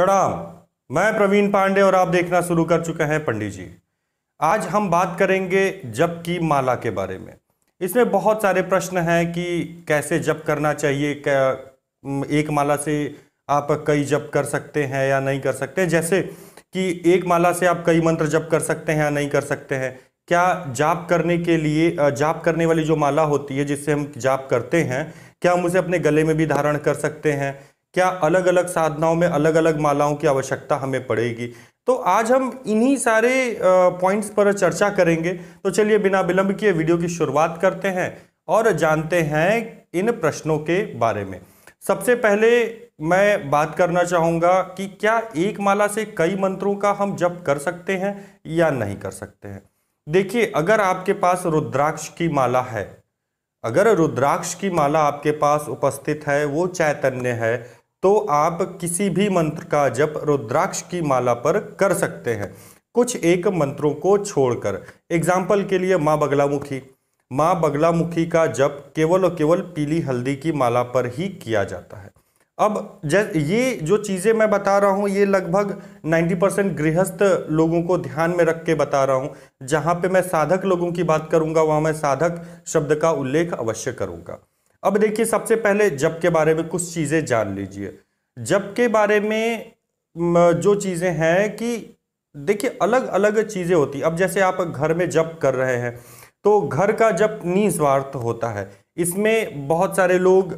प्रणाम मैं प्रवीण पांडे और आप देखना शुरू कर चुके हैं पंडित जी आज हम बात करेंगे जप की माला के बारे में इसमें बहुत सारे प्रश्न हैं कि कैसे जप करना चाहिए क्या एक माला से आप कई जप कर सकते हैं या नहीं कर सकते जैसे कि एक माला से आप कई मंत्र जप कर सकते हैं या नहीं कर सकते हैं क्या जाप करने के लिए जाप करने वाली जो माला होती है जिससे हम जाप करते हैं क्या हम उसे अपने गले में भी धारण कर सकते हैं क्या अलग अलग साधनाओं में अलग अलग मालाओं की आवश्यकता हमें पड़ेगी तो आज हम इन्हीं सारे पॉइंट्स पर चर्चा करेंगे तो चलिए बिना विलंब किए वीडियो की शुरुआत करते हैं और जानते हैं इन प्रश्नों के बारे में सबसे पहले मैं बात करना चाहूँगा कि क्या एक माला से कई मंत्रों का हम जप कर सकते हैं या नहीं कर सकते हैं देखिए अगर आपके पास रुद्राक्ष की माला है अगर रुद्राक्ष की माला आपके पास उपस्थित है वो चैतन्य है तो आप किसी भी मंत्र का जप रुद्राक्ष की माला पर कर सकते हैं कुछ एक मंत्रों को छोड़कर एग्जाम्पल के लिए माँ बगलामुखी माँ बगलामुखी का जप केवल और केवल पीली हल्दी की माला पर ही किया जाता है अब जै ये जो चीज़ें मैं बता रहा हूँ ये लगभग 90 परसेंट गृहस्थ लोगों को ध्यान में रख के बता रहा हूँ जहाँ पे मैं साधक लोगों की बात करूँगा वहाँ मैं साधक शब्द का उल्लेख अवश्य करूँगा अब देखिए सबसे पहले जब के बारे में कुछ चीज़ें जान लीजिए जब के बारे में जो चीज़ें हैं कि देखिए अलग अलग चीज़ें होती अब जैसे आप घर में जप कर रहे हैं तो घर का जप निस्वार्थ होता है इसमें बहुत सारे लोग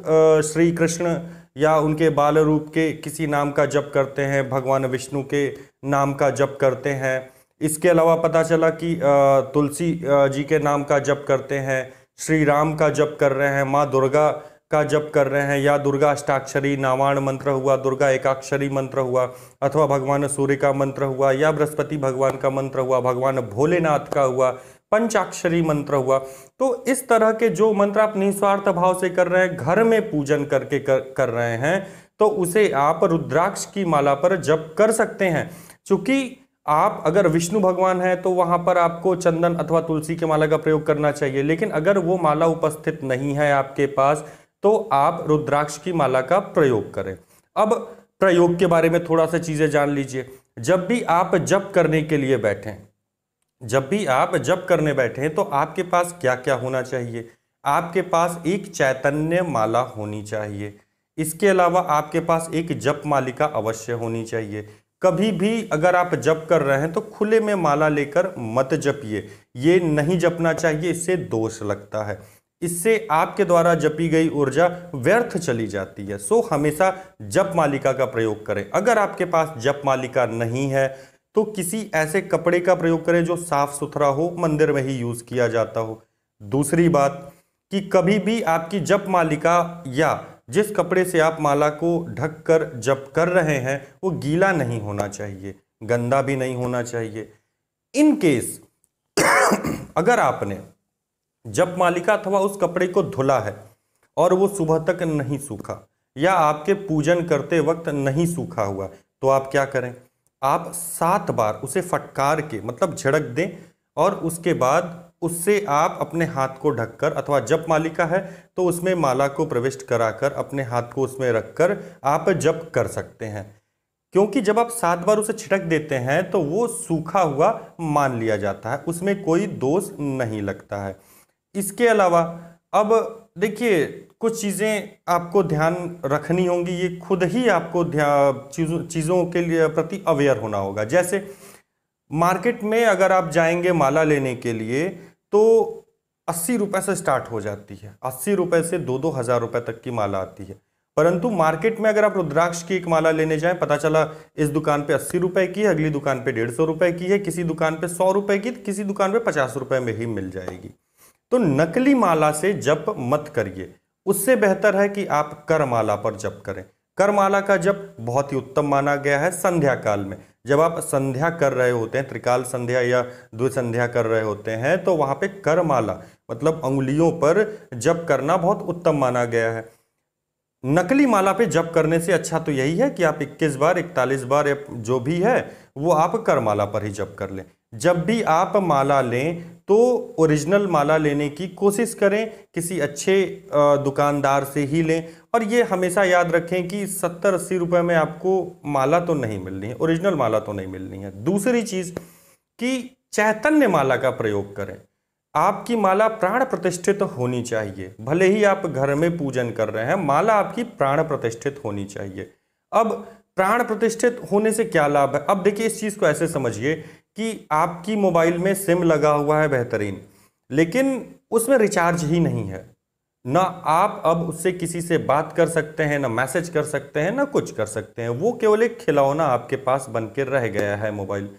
श्री कृष्ण या उनके बाल रूप के किसी नाम का जप करते हैं भगवान विष्णु के नाम का जप करते हैं इसके अलावा पता चला कि तुलसी जी के नाम का जप करते हैं श्री राम का जप कर रहे हैं माँ दुर्गा का जप कर रहे हैं या दुर्गा अष्टाक्षरी नामायण मंत्र हुआ दुर्गा एकाक्षरी मंत्र हुआ अथवा भगवान सूर्य का मंत्र हुआ या बृहस्पति भगवान का मंत्र हुआ भगवान भोलेनाथ का हुआ पंचाक्षरी मंत्र हुआ तो इस तरह के जो मंत्र आप निस्वार्थ भाव से कर रहे हैं घर में पूजन करके कर, कर रहे हैं तो उसे आप रुद्राक्ष की माला पर जप कर सकते हैं चूंकि आप अगर विष्णु भगवान हैं तो वहाँ पर आपको चंदन अथवा तुलसी के माला का प्रयोग करना चाहिए लेकिन अगर वो माला उपस्थित नहीं है आपके पास तो आप रुद्राक्ष की माला का प्रयोग करें अब प्रयोग के बारे में थोड़ा सा चीज़ें जान लीजिए जब भी आप जप करने के लिए बैठें जब भी आप जप करने बैठें तो आपके पास क्या क्या होना चाहिए आपके पास एक चैतन्य माला होनी चाहिए इसके अलावा आपके पास एक जप मालिका अवश्य होनी चाहिए कभी भी अगर आप जप कर रहे हैं तो खुले में माला लेकर मत जपिए ये नहीं जपना चाहिए इससे दोष लगता है इससे आपके द्वारा जपी गई ऊर्जा व्यर्थ चली जाती है सो हमेशा जप मालिका का प्रयोग करें अगर आपके पास जप मालिका नहीं है तो किसी ऐसे कपड़े का प्रयोग करें जो साफ सुथरा हो मंदिर में ही यूज़ किया जाता हो दूसरी बात कि कभी भी आपकी जप मालिका या जिस कपड़े से आप माला को ढक कर जप कर रहे हैं वो गीला नहीं होना चाहिए गंदा भी नहीं होना चाहिए इन केस अगर आपने जप मालिका अथवा उस कपड़े को धुला है और वो सुबह तक नहीं सूखा या आपके पूजन करते वक्त नहीं सूखा हुआ तो आप क्या करें आप सात बार उसे फटकार के मतलब झड़क दें और उसके बाद उससे आप अपने हाथ को ढककर अथवा जप मालिका है तो उसमें माला को प्रविष्ट कराकर अपने हाथ को उसमें रखकर आप जप कर सकते हैं क्योंकि जब आप सात बार उसे छिटक देते हैं तो वो सूखा हुआ मान लिया जाता है उसमें कोई दोष नहीं लगता है इसके अलावा अब देखिए कुछ चीज़ें आपको ध्यान रखनी होंगी ये खुद ही आपको चीज़ों चीज़ों के लिए प्रति अवेयर होना होगा जैसे मार्केट में अगर आप जाएंगे माला लेने के लिए तो अस्सी रुपये से स्टार्ट हो जाती है अस्सी रुपये से दो दो हज़ार रुपये तक की माला आती है परंतु मार्केट में अगर आप रुद्राक्ष की एक माला लेने जाएं पता चला इस दुकान पे अस्सी रुपये की है अगली दुकान पे डेढ़ सौ रुपये की है किसी दुकान पे सौ रुपये की किसी दुकान पे पचास रुपये में ही मिल जाएगी तो नकली माला से जप मत करिए उससे बेहतर है कि आप कर माला पर जप करें करमाला का जप बहुत ही उत्तम माना गया है संध्या काल में जब आप संध्या कर रहे होते हैं त्रिकाल संध्या या द्विसंध्या कर रहे होते हैं तो वहाँ पे करमाला मतलब उंगुलियों पर जप करना बहुत उत्तम माना गया है नकली माला पे जप करने से अच्छा तो यही है कि आप 21 बार 41 बार जो भी है वो आप करमाला पर ही जप कर लें जब भी आप माला लें तो ओरिजिनल माला लेने की कोशिश करें किसी अच्छे दुकानदार से ही लें और ये हमेशा याद रखें कि सत्तर अस्सी रुपये में आपको माला तो नहीं मिलनी है ओरिजिनल माला तो नहीं मिलनी है दूसरी चीज़ कि चैतन्य माला का प्रयोग करें आपकी माला प्राण प्रतिष्ठित होनी चाहिए भले ही आप घर में पूजन कर रहे हैं माला आपकी प्राण प्रतिष्ठित होनी चाहिए अब प्राण प्रतिष्ठित होने से क्या लाभ है अब देखिए इस चीज़ को ऐसे समझिए कि आपकी मोबाइल में सिम लगा हुआ है बेहतरीन लेकिन उसमें रिचार्ज ही नहीं है ना आप अब उससे किसी से बात कर सकते हैं ना मैसेज कर सकते हैं ना कुछ कर सकते हैं वो केवल एक खिलौना आपके पास बन के रह गया है मोबाइल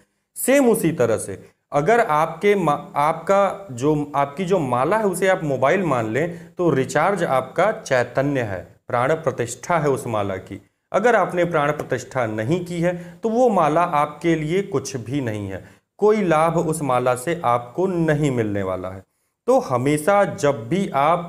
सेम उसी तरह से अगर आपके आपका जो आपकी जो माला है उसे आप मोबाइल मान लें तो रिचार्ज आपका चैतन्य है प्राण प्रतिष्ठा है उस माला की अगर आपने प्राण प्रतिष्ठा नहीं की है तो वो माला आपके लिए कुछ भी नहीं है कोई लाभ उस माला से आपको नहीं मिलने वाला है तो हमेशा जब भी आप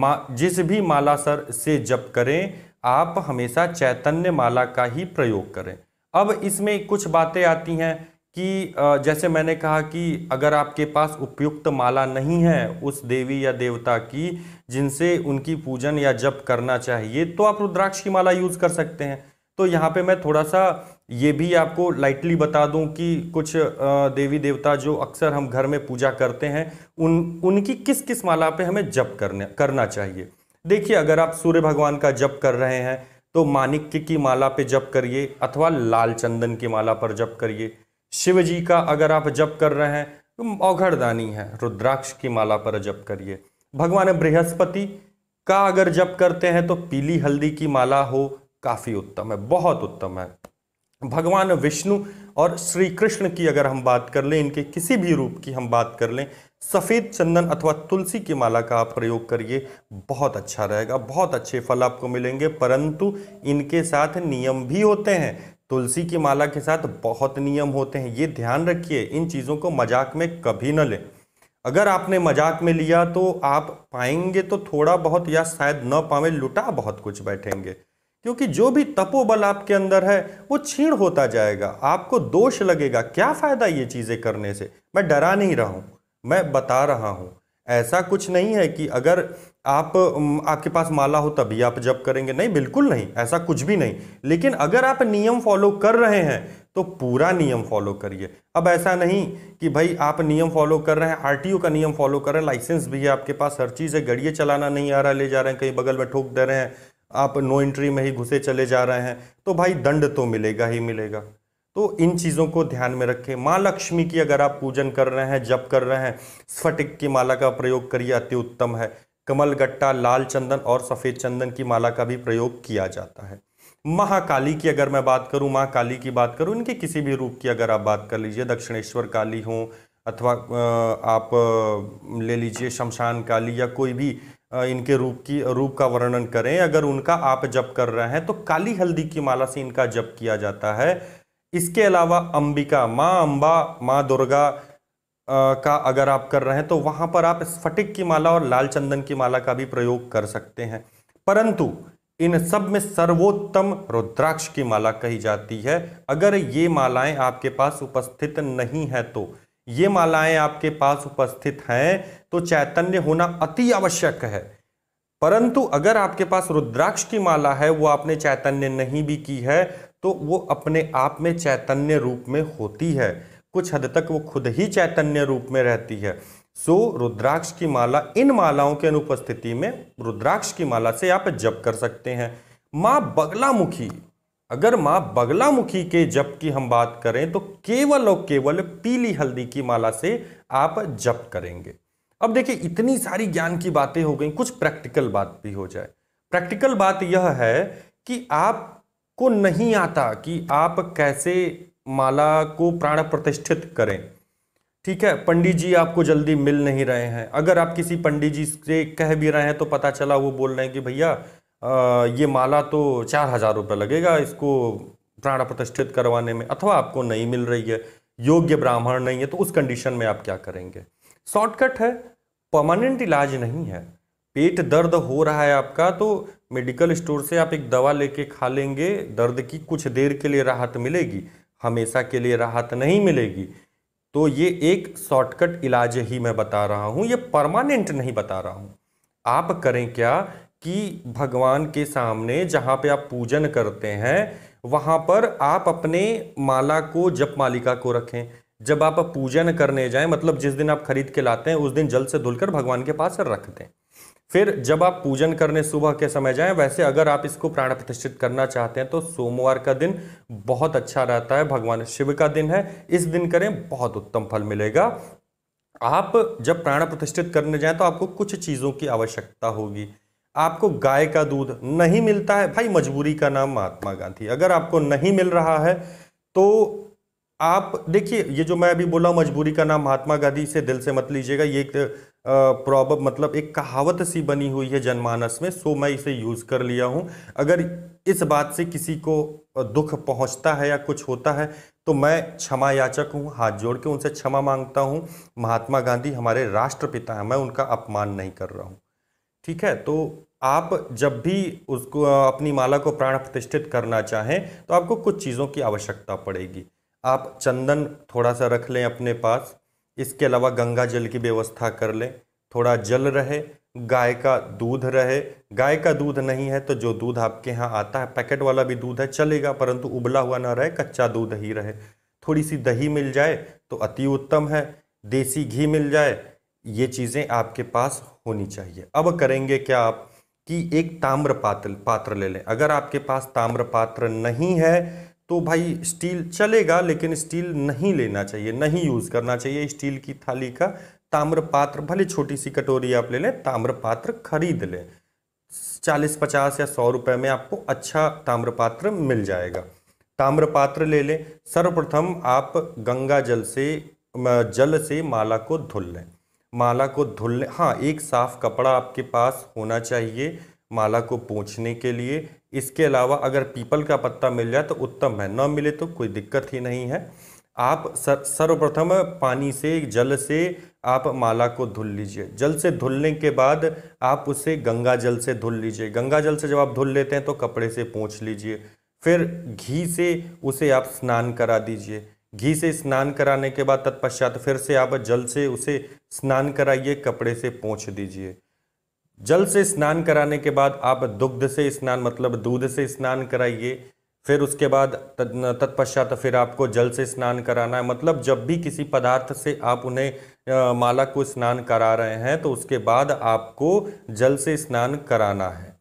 मा जिस भी माला सर से जप करें आप हमेशा चैतन्य माला का ही प्रयोग करें अब इसमें कुछ बातें आती हैं कि जैसे मैंने कहा कि अगर आपके पास उपयुक्त माला नहीं है उस देवी या देवता की जिनसे उनकी पूजन या जप करना चाहिए तो आप रुद्राक्ष की माला यूज़ कर सकते हैं तो यहाँ पे मैं थोड़ा सा ये भी आपको लाइटली बता दूं कि कुछ देवी देवता जो अक्सर हम घर में पूजा करते हैं उन उनकी किस किस माला पे हमें जप करने करना चाहिए देखिए अगर आप सूर्य भगवान का जप कर रहे हैं तो माणिक्य की माला पे जप करिए अथवा लाल चंदन की माला पर जप करिए शिव जी का अगर आप जप कर रहे हैं तो औघड़दानी है रुद्राक्ष की माला पर जप करिए भगवान बृहस्पति का अगर जप करते हैं तो पीली हल्दी की माला हो काफ़ी उत्तम है बहुत उत्तम है भगवान विष्णु और श्री कृष्ण की अगर हम बात कर लें इनके किसी भी रूप की हम बात कर लें सफ़ेद चंदन अथवा तुलसी की माला का आप प्रयोग करिए बहुत अच्छा रहेगा बहुत अच्छे फल आपको मिलेंगे परंतु इनके साथ नियम भी होते हैं तुलसी की माला के साथ बहुत नियम होते हैं ये ध्यान रखिए इन चीज़ों को मजाक में कभी न लें अगर आपने मजाक में लिया तो आप पाएंगे तो थोड़ा बहुत या शायद न पावे लुटा बहुत कुछ बैठेंगे क्योंकि जो भी तपोबल आपके अंदर है वो छीण होता जाएगा आपको दोष लगेगा क्या फ़ायदा ये चीज़ें करने से मैं डरा नहीं रहा हूँ मैं बता रहा हूँ ऐसा कुछ नहीं है कि अगर आप आपके पास माला हो तभी आप जब करेंगे नहीं बिल्कुल नहीं ऐसा कुछ भी नहीं लेकिन अगर आप नियम फॉलो कर रहे हैं तो पूरा नियम फॉलो करिए अब ऐसा नहीं कि भाई आप नियम फॉलो कर रहे हैं आरटीओ का नियम फॉलो कर रहे हैं लाइसेंस भी है आपके पास हर चीज़ है गड़िए चलाना नहीं आ रहा ले जा रहे हैं कहीं बगल में ठोक दे रहे हैं आप नो एंट्री में ही घुसे चले जा रहे हैं तो भाई दंड तो मिलेगा ही मिलेगा तो इन चीज़ों को ध्यान में रखें माँ लक्ष्मी की अगर आप पूजन कर रहे हैं जप कर रहे हैं स्फटिक की माला का प्रयोग करिए अति उत्तम है कमल गट्टा लाल चंदन और सफ़ेद चंदन की माला का भी प्रयोग किया जाता है महाकाली की अगर मैं बात करूं माँ काली की बात करूं इनके किसी भी रूप की अगर आप बात कर लीजिए दक्षिणेश्वर काली हो अथवा आप ले लीजिए शमशान काली या कोई भी इनके रूप की रूप का वर्णन करें अगर उनका आप जप कर रहे हैं तो काली हल्दी की माला से इनका जप किया जाता है इसके अलावा अंबिका माँ अम्बा माँ दुर्गा का अगर आप कर रहे हैं तो वहाँ पर आप स्फटिक की माला और लाल चंदन की माला का भी प्रयोग कर सकते हैं परंतु इन सब में सर्वोत्तम रुद्राक्ष की माला कही जाती है अगर ये मालाएं आपके पास उपस्थित नहीं है तो ये मालाएं आपके पास उपस्थित हैं तो चैतन्य होना अति आवश्यक है परंतु अगर आपके पास रुद्राक्ष की माला है वो आपने चैतन्य नहीं भी की है तो वो अपने आप में चैतन्य रूप में होती है कुछ हद तक वो खुद ही चैतन्य रूप में रहती है सो रुद्राक्ष की माला इन मालाओं की अनुपस्थिति में रुद्राक्ष की माला से आप जप कर सकते हैं माँ बगलामुखी अगर माँ मुखी के जप की हम बात करें तो केवल और केवल पीली हल्दी की माला से आप जप करेंगे अब देखिए इतनी सारी ज्ञान की बातें हो गई कुछ प्रैक्टिकल बात भी हो जाए प्रैक्टिकल बात यह है कि आपको नहीं आता कि आप कैसे माला को प्राण प्रतिष्ठित करें ठीक है पंडित जी आपको जल्दी मिल नहीं रहे हैं अगर आप किसी पंडित जी से कह भी रहे हैं तो पता चला वो बोल रहे हैं कि भैया ये माला तो चार हज़ार रुपये लगेगा इसको प्राण प्रतिष्ठित करवाने में अथवा आपको नहीं मिल रही है योग्य ब्राह्मण नहीं है तो उस कंडीशन में आप क्या करेंगे शॉर्टकट है परमानेंट इलाज नहीं है पेट दर्द हो रहा है आपका तो मेडिकल स्टोर से आप एक दवा लेके खा लेंगे दर्द की कुछ देर के लिए राहत मिलेगी हमेशा के लिए राहत नहीं मिलेगी तो ये एक शॉर्टकट इलाज ही मैं बता रहा हूँ ये परमानेंट नहीं बता रहा हूँ आप करें क्या कि भगवान के सामने जहाँ पे आप पूजन करते हैं वहाँ पर आप अपने माला को जप मालिका को रखें जब आप पूजन करने जाएं मतलब जिस दिन आप खरीद के लाते हैं उस दिन जल से धुलकर भगवान के पास रख दें फिर जब आप पूजन करने सुबह के समय जाएं वैसे अगर आप इसको प्राण प्रतिष्ठित करना चाहते हैं तो सोमवार का दिन बहुत अच्छा रहता है भगवान शिव का दिन है इस दिन करें बहुत उत्तम फल मिलेगा आप जब प्राण प्रतिष्ठित करने जाएं तो आपको कुछ चीज़ों की आवश्यकता होगी आपको गाय का दूध नहीं मिलता है भाई मजबूरी का नाम महात्मा गांधी अगर आपको नहीं मिल रहा है तो आप देखिए ये जो मैं अभी बोला मजबूरी का नाम महात्मा गांधी से दिल से मत लीजिएगा ये एक प्रॉब मतलब एक कहावत सी बनी हुई है जनमानस में सो मैं इसे यूज़ कर लिया हूँ अगर इस बात से किसी को दुख पहुँचता है या कुछ होता है तो मैं क्षमा याचक हूँ हाथ जोड़ के उनसे क्षमा मांगता हूँ महात्मा गांधी हमारे राष्ट्रपिता हैं मैं उनका अपमान नहीं कर रहा हूँ ठीक है तो आप जब भी उसको अपनी माला को प्राण प्रतिष्ठित करना चाहें तो आपको कुछ चीज़ों की आवश्यकता पड़ेगी आप चंदन थोड़ा सा रख लें अपने पास इसके अलावा गंगा जल की व्यवस्था कर लें थोड़ा जल रहे गाय का दूध रहे गाय का दूध नहीं है तो जो दूध आपके यहाँ आता है पैकेट वाला भी दूध है चलेगा परंतु उबला हुआ ना रहे कच्चा दूध ही रहे थोड़ी सी दही मिल जाए तो अति उत्तम है देसी घी मिल जाए ये चीज़ें आपके पास होनी चाहिए अब करेंगे क्या आप कि एक ताम्र पात्र पात्र ले लें अगर आपके पास ताम्र पात्र नहीं है तो भाई स्टील चलेगा लेकिन स्टील नहीं लेना चाहिए नहीं यूज़ करना चाहिए स्टील की थाली का ताम्र पात्र भले छोटी सी कटोरी आप ले लें ताम्र पात्र खरीद लें चालीस पचास या सौ रुपये में आपको अच्छा ताम्र पात्र मिल जाएगा ताम्र पात्र ले लें सर्वप्रथम आप गंगा जल से जल से माला को धुल लें माला को धुलने हाँ एक साफ़ कपड़ा आपके पास होना चाहिए माला को पोंछने के लिए इसके अलावा अगर पीपल का पत्ता मिल जाए तो उत्तम है न मिले तो कोई दिक्कत ही नहीं है आप सर्वप्रथम पानी से जल से आप माला को धुल लीजिए जल से धुलने के बाद आप उसे गंगा जल से धुल लीजिए गंगा जल से जब आप धुल लेते हैं तो कपड़े से पोंछ लीजिए फिर घी से उसे आप स्नान करा दीजिए घी से स्नान कराने के बाद तत्पश्चात फिर से आप जल से उसे स्नान कराइए कपड़े से पोंछ दीजिए जल से स्नान कराने के बाद आप दुग्ध से स्नान मतलब दूध से स्नान कराइए फिर उसके बाद तत्पश्चात फिर आपको जल से स्नान कराना है मतलब जब भी किसी पदार्थ से आप उन्हें माला को स्नान करा रहे हैं तो उसके बाद आपको जल से स्नान कराना है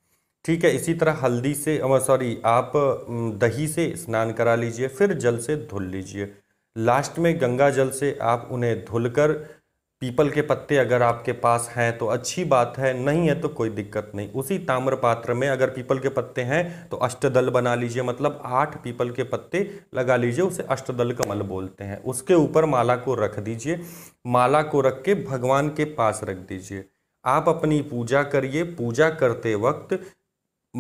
ठीक है इसी तरह हल्दी से सॉरी आप दही से स्नान करा लीजिए फिर जल से धुल लीजिए लास्ट में गंगा जल से आप उन्हें धुलकर पीपल के पत्ते अगर आपके पास हैं तो अच्छी बात है नहीं है तो कोई दिक्कत नहीं उसी ताम्र पात्र में अगर पीपल के पत्ते हैं तो अष्टदल बना लीजिए मतलब आठ पीपल के पत्ते लगा लीजिए उसे अष्टदल कमल बोलते हैं उसके ऊपर माला को रख दीजिए माला को रख के भगवान के पास रख दीजिए आप अपनी पूजा करिए पूजा करते वक्त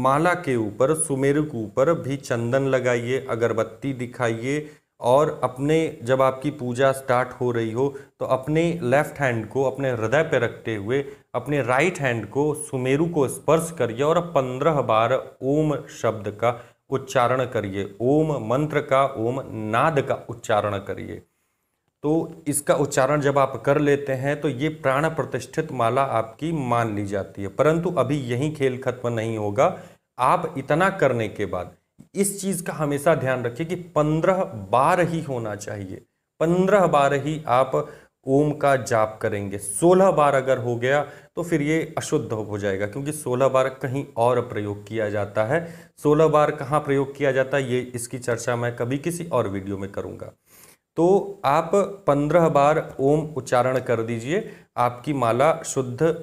माला के ऊपर सुमेरु के ऊपर भी चंदन लगाइए अगरबत्ती दिखाइए और अपने जब आपकी पूजा स्टार्ट हो रही हो तो अपने लेफ्ट हैंड को अपने हृदय पर रखते हुए अपने राइट हैंड को सुमेरु को स्पर्श करिए और पंद्रह बार ओम शब्द का उच्चारण करिए ओम मंत्र का ओम नाद का उच्चारण करिए तो इसका उच्चारण जब आप कर लेते हैं तो ये प्राण प्रतिष्ठित माला आपकी मान ली जाती है परंतु अभी यही खेल खत्म नहीं होगा आप इतना करने के बाद इस चीज़ का हमेशा ध्यान रखिए कि पंद्रह बार ही होना चाहिए पंद्रह बार ही आप ओम का जाप करेंगे सोलह बार अगर हो गया तो फिर ये अशुद्ध हो जाएगा क्योंकि सोलह बार कहीं और प्रयोग किया जाता है सोलह बार कहाँ प्रयोग किया जाता है ये इसकी चर्चा मैं कभी किसी और वीडियो में करूँगा तो आप पंद्रह बार ओम उच्चारण कर दीजिए आपकी माला शुद्ध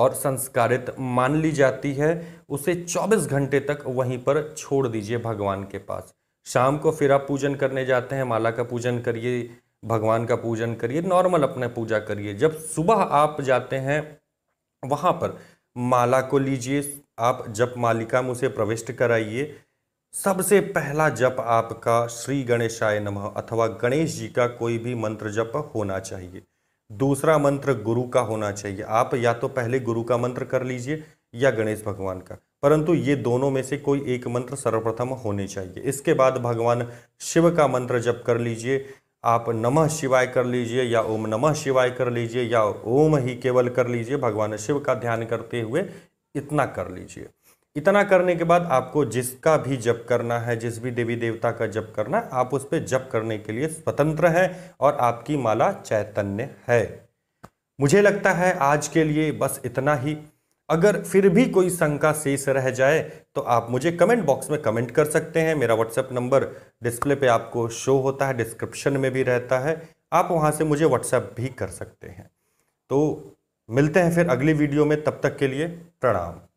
और संस्कारित मान ली जाती है उसे 24 घंटे तक वहीं पर छोड़ दीजिए भगवान के पास शाम को फिर आप पूजन करने जाते हैं माला का पूजन करिए भगवान का पूजन करिए नॉर्मल अपने पूजा करिए जब सुबह आप जाते हैं वहाँ पर माला को लीजिए आप जप मालिका में उसे प्रविष्ट कराइए सबसे पहला जप आपका श्री गणेशाय नमः अथवा गणेश जी का कोई भी मंत्र जप होना चाहिए दूसरा मंत्र गुरु का होना चाहिए आप या तो पहले गुरु का मंत्र कर लीजिए या गणेश भगवान का परंतु ये दोनों में से कोई एक मंत्र सर्वप्रथम होने चाहिए इसके बाद भगवान शिव का मंत्र जप कर लीजिए आप नमः शिवाय कर लीजिए या ओम नमः शिवाय कर लीजिए या ओम ही केवल कर लीजिए भगवान शिव का ध्यान करते हुए इतना कर लीजिए इतना करने के बाद आपको जिसका भी जप करना है जिस भी देवी देवता का जप करना है आप उस पर जप करने के लिए स्वतंत्र हैं और आपकी माला चैतन्य है मुझे लगता है आज के लिए बस इतना ही अगर फिर भी कोई शंका शेष रह जाए तो आप मुझे कमेंट बॉक्स में कमेंट कर सकते हैं मेरा व्हाट्सएप नंबर डिस्प्ले पे आपको शो होता है डिस्क्रिप्शन में भी रहता है आप वहाँ से मुझे व्हाट्सएप भी कर सकते हैं तो मिलते हैं फिर अगली वीडियो में तब तक के लिए प्रणाम